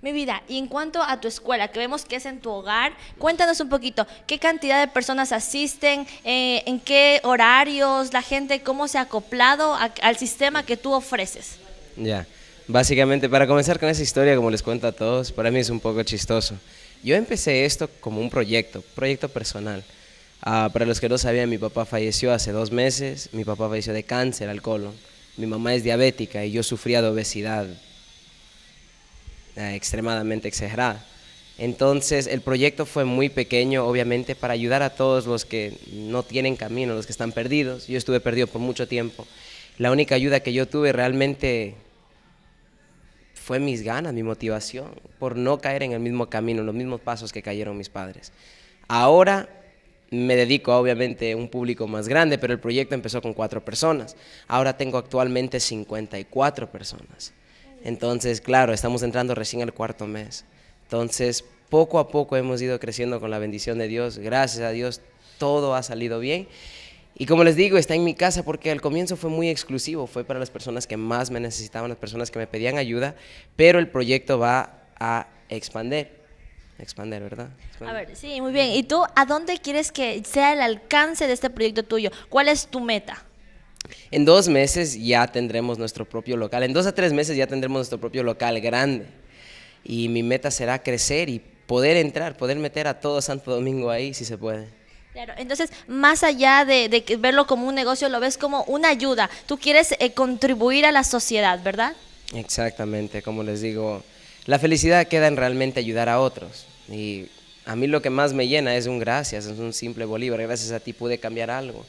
Mi vida, y en cuanto a tu escuela, que vemos que es en tu hogar, cuéntanos un poquito, ¿qué cantidad de personas asisten? Eh, ¿En qué horarios? ¿La gente cómo se ha acoplado al sistema que tú ofreces? Ya, básicamente para comenzar con esa historia, como les cuento a todos, para mí es un poco chistoso. Yo empecé esto como un proyecto, proyecto personal. Ah, para los que no sabían, mi papá falleció hace dos meses, mi papá falleció de cáncer al colon, mi mamá es diabética y yo sufría de obesidad eh, extremadamente exagerada. Entonces el proyecto fue muy pequeño, obviamente, para ayudar a todos los que no tienen camino, los que están perdidos. Yo estuve perdido por mucho tiempo. La única ayuda que yo tuve realmente fue mis ganas, mi motivación, por no caer en el mismo camino, los mismos pasos que cayeron mis padres. Ahora me dedico obviamente a un público más grande, pero el proyecto empezó con cuatro personas. Ahora tengo actualmente 54 personas. Entonces, claro, estamos entrando recién al cuarto mes. Entonces, poco a poco hemos ido creciendo con la bendición de Dios. Gracias a Dios, todo ha salido bien. Y como les digo, está en mi casa porque al comienzo fue muy exclusivo, fue para las personas que más me necesitaban, las personas que me pedían ayuda, pero el proyecto va a expander. Expander, ¿verdad? A ver, sí, muy bien. ¿Y tú a dónde quieres que sea el alcance de este proyecto tuyo? ¿Cuál es tu meta? En dos meses ya tendremos nuestro propio local. En dos a tres meses ya tendremos nuestro propio local grande. Y mi meta será crecer y poder entrar, poder meter a todo Santo Domingo ahí si se puede. Claro, entonces, más allá de, verlo como un negocio, lo ves como una ayuda. Tú quieres eh, contribuir a la sociedad, ¿verdad? Exactamente, como les digo, la felicidad queda en realmente ayudar a otros. Y a mí lo que más me llena es un gracias, es un simple bolívar. Gracias a ti pude cambiar algo.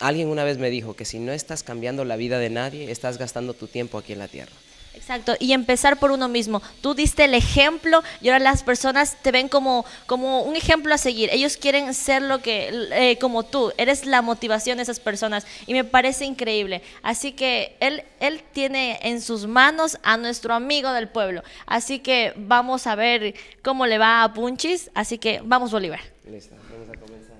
Alguien una vez me dijo que si no estás cambiando la vida de nadie, estás gastando tu tiempo aquí en la tierra. Exacto, y empezar por uno mismo. Tú diste el ejemplo y ahora las personas te ven como, como un ejemplo a seguir. Ellos quieren ser lo que, eh, como tú, eres la motivación de esas personas y me parece increíble. Así que él, él tiene en sus manos a nuestro amigo del pueblo. Así que vamos a ver cómo le va a Punchis. Así que vamos Bolívar. Listo, vamos a comenzar.